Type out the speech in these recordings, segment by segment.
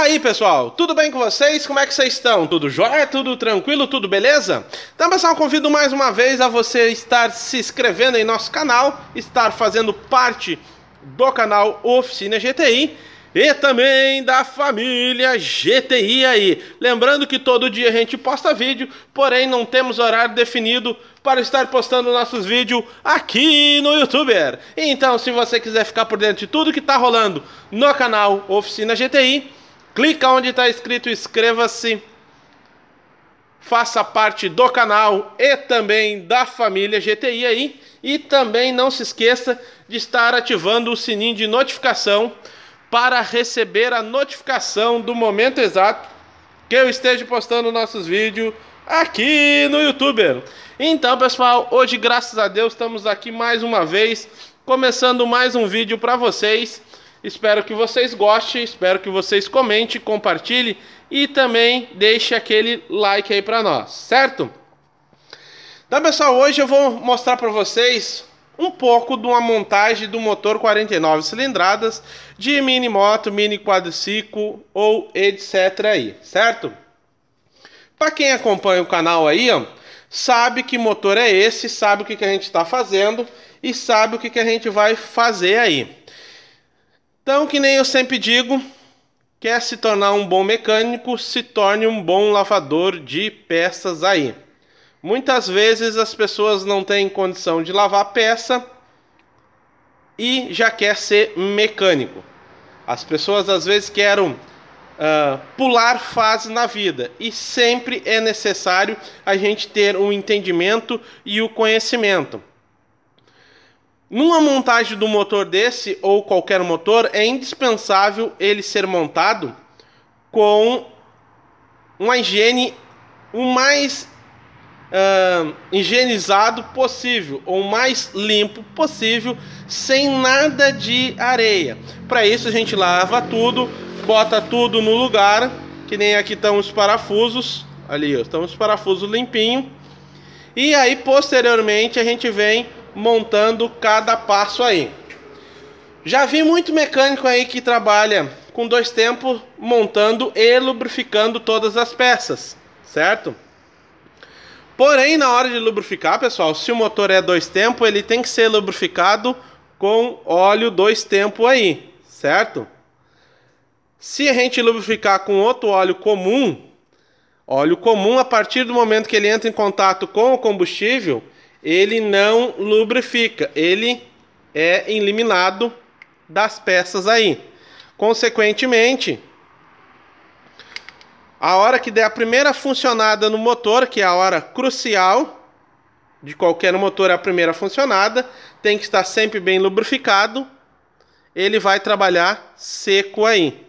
aí, pessoal? Tudo bem com vocês? Como é que vocês estão? Tudo jóia? Tudo tranquilo? Tudo beleza? Então, pessoal, convido mais uma vez a você estar se inscrevendo em nosso canal, estar fazendo parte do canal Oficina GTI e também da família GTI aí. Lembrando que todo dia a gente posta vídeo, porém não temos horário definido para estar postando nossos vídeos aqui no YouTuber. Então, se você quiser ficar por dentro de tudo que está rolando no canal Oficina GTI, clica onde está escrito inscreva-se, faça parte do canal e também da família GTI aí. E também não se esqueça de estar ativando o sininho de notificação para receber a notificação do momento exato que eu esteja postando nossos vídeos aqui no YouTube. Então, pessoal, hoje, graças a Deus, estamos aqui mais uma vez, começando mais um vídeo para vocês. Espero que vocês gostem, espero que vocês comentem, compartilhem e também deixe aquele like aí para nós, certo? Então, pessoal, hoje eu vou mostrar para vocês um pouco de uma montagem do motor 49 cilindradas de mini moto, mini quadriciclo ou etc aí, certo? Para quem acompanha o canal aí, ó, sabe que motor é esse, sabe o que, que a gente está fazendo e sabe o que, que a gente vai fazer aí. Então, que nem eu sempre digo, quer se tornar um bom mecânico, se torne um bom lavador de peças aí. Muitas vezes as pessoas não têm condição de lavar peça e já quer ser mecânico. As pessoas às vezes querem uh, pular fases na vida e sempre é necessário a gente ter um entendimento e o conhecimento. Numa montagem do motor desse ou qualquer motor, é indispensável ele ser montado com uma higiene o mais uh, higienizado possível, ou mais limpo possível, sem nada de areia. Para isso a gente lava tudo, bota tudo no lugar, que nem aqui estão os parafusos, ali estão os parafusos limpinho. E aí posteriormente a gente vem montando cada passo aí. Já vi muito mecânico aí que trabalha com dois tempos montando e lubrificando todas as peças, certo? Porém, na hora de lubrificar, pessoal, se o motor é dois tempos, ele tem que ser lubrificado com óleo dois tempos aí, certo? Se a gente lubrificar com outro óleo comum, óleo comum, a partir do momento que ele entra em contato com o combustível, ele não lubrifica, ele é eliminado das peças aí. Consequentemente, a hora que der a primeira funcionada no motor, que é a hora crucial de qualquer motor, é a primeira funcionada, tem que estar sempre bem lubrificado. Ele vai trabalhar seco aí.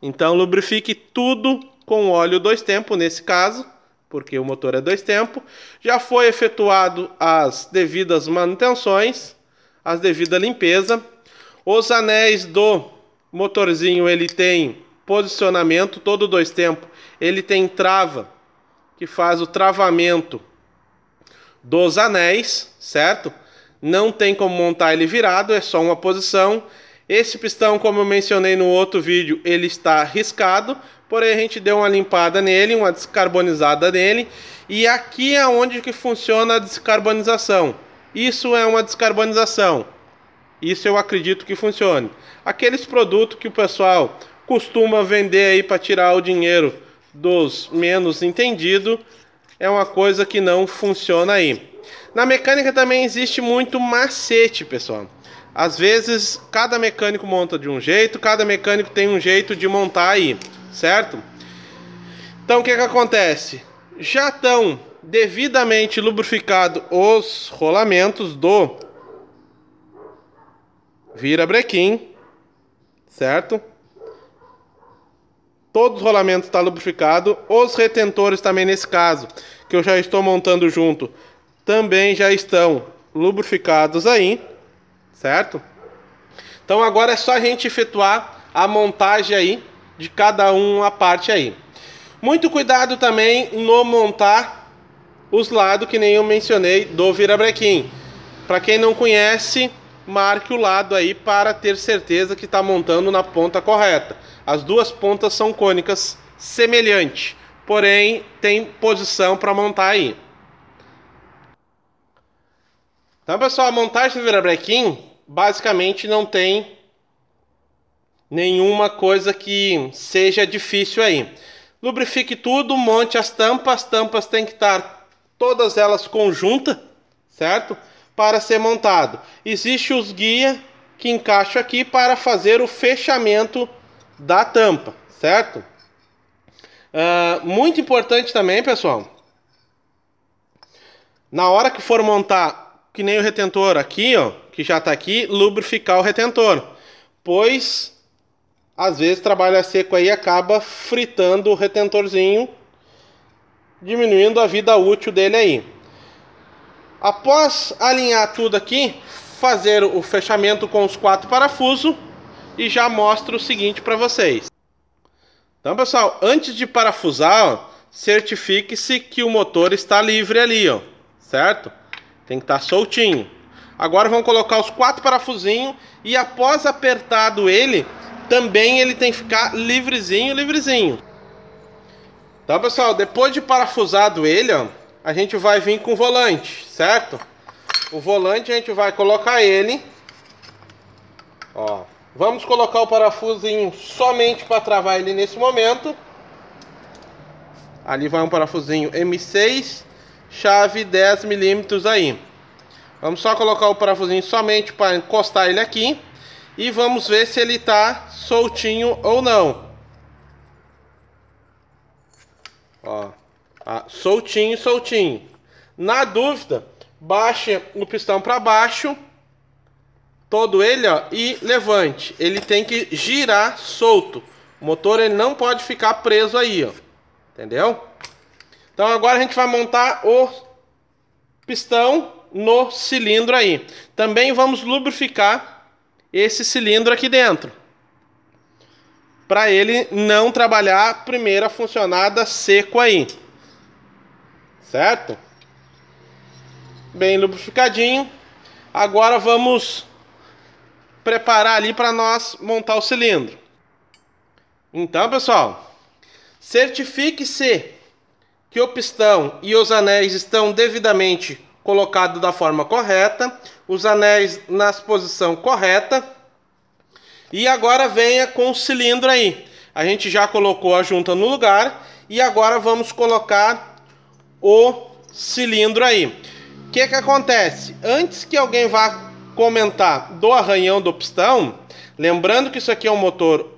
Então lubrifique tudo com óleo dois tempos nesse caso porque o motor é dois tempos, já foi efetuado as devidas manutenções, as devidas limpeza. Os anéis do motorzinho ele tem posicionamento todo dois tempos, ele tem trava que faz o travamento dos anéis, certo? Não tem como montar ele virado, é só uma posição esse pistão, como eu mencionei no outro vídeo, ele está riscado, porém a gente deu uma limpada nele, uma descarbonizada nele, e aqui é onde que funciona a descarbonização. Isso é uma descarbonização. Isso eu acredito que funcione. Aqueles produtos que o pessoal costuma vender aí para tirar o dinheiro dos menos entendidos, é uma coisa que não funciona aí. Na mecânica também existe muito macete, pessoal. Às vezes, cada mecânico monta de um jeito, cada mecânico tem um jeito de montar aí, certo? Então, o que, que acontece? Já estão devidamente lubrificados os rolamentos do virabrequim, certo? Todos os rolamentos está lubrificado. Os retentores também nesse caso, que eu já estou montando junto, também já estão lubrificados aí certo? Então agora é só a gente efetuar a montagem aí de cada uma parte aí. Muito cuidado também no montar os lados que nem eu mencionei do virabrequim. Para quem não conhece, marque o lado aí para ter certeza que está montando na ponta correta. As duas pontas são cônicas semelhantes, porém tem posição para montar aí. Então, pessoal, a montagem do virabrequim basicamente não tem nenhuma coisa que seja difícil aí. Lubrifique tudo, monte as tampas, as tampas tem que estar todas elas conjuntas, certo? Para ser montado. Existe os guia que encaixo aqui para fazer o fechamento da tampa, certo? Uh, muito importante também, pessoal. Na hora que for montar que nem o retentor aqui, ó, que já está aqui, lubrificar o retentor, pois às vezes trabalha seco aí acaba fritando o retentorzinho, diminuindo a vida útil dele aí. Após alinhar tudo aqui, fazer o fechamento com os quatro parafusos e já mostro o seguinte para vocês. Então, pessoal, antes de parafusar, certifique-se que o motor está livre ali, ó, certo? Tem que estar tá soltinho. Agora vamos colocar os quatro parafusinhos e após apertado ele, também ele tem que ficar livrezinho, livrezinho. Tá, pessoal? Depois de parafusado ele, ó, a gente vai vir com o volante, certo? O volante a gente vai colocar ele, ó. Vamos colocar o parafusinho somente para travar ele nesse momento. Ali vai um parafusinho M6 chave 10 milímetros aí. Vamos só colocar o parafusinho somente para encostar ele aqui. E vamos ver se ele está soltinho ou não. Ó, ah, soltinho, soltinho. Na dúvida, baixe o pistão para baixo. Todo ele, ó, e levante. Ele tem que girar solto. O motor ele não pode ficar preso aí, ó. Entendeu? Então agora a gente vai montar o pistão no cilindro aí. Também vamos lubrificar esse cilindro aqui dentro. Para ele não trabalhar a primeira funcionada seco aí. Certo? Bem lubrificadinho. Agora vamos preparar ali para nós montar o cilindro. Então, pessoal, certifique-se que o pistão e os anéis estão devidamente colocados da forma correta, os anéis na posição correta. E agora venha com o cilindro aí. A gente já colocou a junta no lugar e agora vamos colocar o cilindro aí. O que que acontece? Antes que alguém vá comentar do arranhão do pistão, lembrando que isso aqui é um motor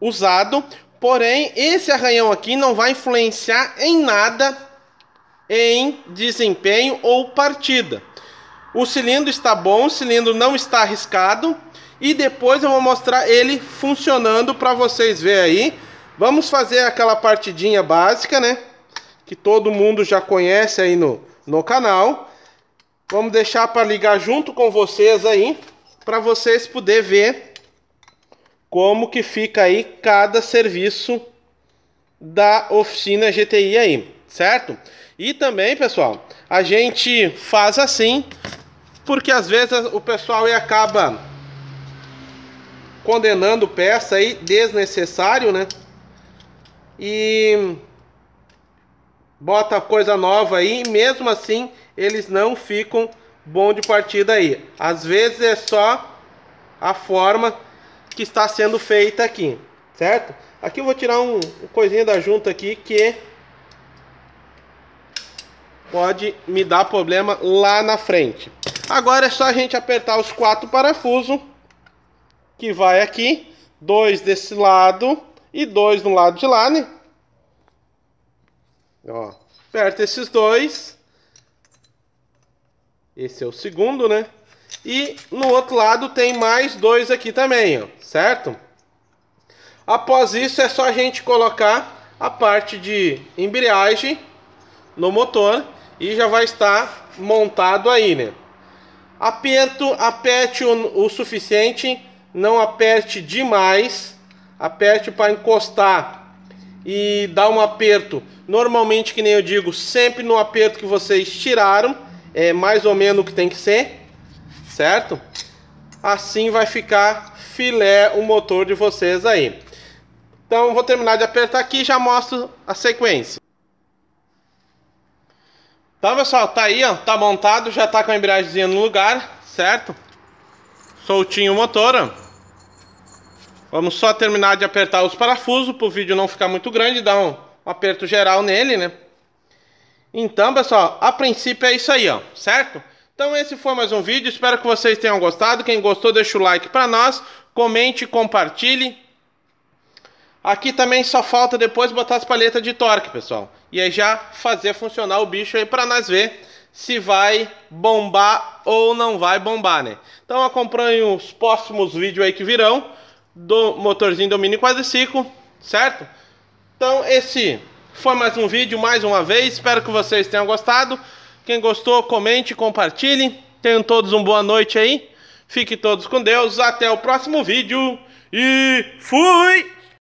usado, Porém, esse arranhão aqui não vai influenciar em nada em desempenho ou partida. O cilindro está bom, o cilindro não está arriscado. E depois eu vou mostrar ele funcionando para vocês verem aí. Vamos fazer aquela partidinha básica, né? Que todo mundo já conhece aí no, no canal. Vamos deixar para ligar junto com vocês aí. Para vocês poderem ver como que fica aí cada serviço da oficina GTI aí, certo? E também, pessoal, a gente faz assim, porque às vezes o pessoal acaba condenando peça aí desnecessário, né? E bota coisa nova aí, e mesmo assim eles não ficam bom de partida aí. Às vezes é só a forma que está sendo feita aqui, certo? Aqui eu vou tirar um, um coisinha da junta aqui que pode me dar problema lá na frente. Agora é só a gente apertar os quatro parafusos que vai aqui, dois desse lado e dois no lado de lá, né? Ó, aperta esses dois. Esse é o segundo, né? E no outro lado tem mais dois aqui também, ó, certo? Após isso é só a gente colocar a parte de embreagem no motor e já vai estar montado aí, né? Aperto, aperte o, o suficiente, não aperte demais, aperte para encostar e dar um aperto. Normalmente, que nem eu digo, sempre no aperto que vocês tiraram, é mais ou menos o que tem que ser certo? Assim vai ficar filé o motor de vocês aí. Então vou terminar de apertar aqui e já mostro a sequência. Então pessoal, tá aí, ó, tá montado, já tá com a embreagemzinha no lugar, certo? Soltinho o motor, ó. Vamos só terminar de apertar os parafusos para o vídeo não ficar muito grande, dar um, um aperto geral nele, né? Então, pessoal, a princípio é isso aí, ó, certo? Então esse foi mais um vídeo, espero que vocês tenham gostado. Quem gostou, deixa o like para nós, comente, compartilhe. Aqui também só falta depois botar as palhetas de torque, pessoal. E aí já fazer funcionar o bicho aí para nós ver se vai bombar ou não vai bombar, né? Então acompanhe os próximos vídeos aí que virão do motorzinho domínio quadriciclo, certo? Então esse foi mais um vídeo, mais uma vez. Espero que vocês tenham gostado. Quem gostou, comente, compartilhe. Tenham todos uma boa noite aí. Fiquem todos com Deus. Até o próximo vídeo. E fui!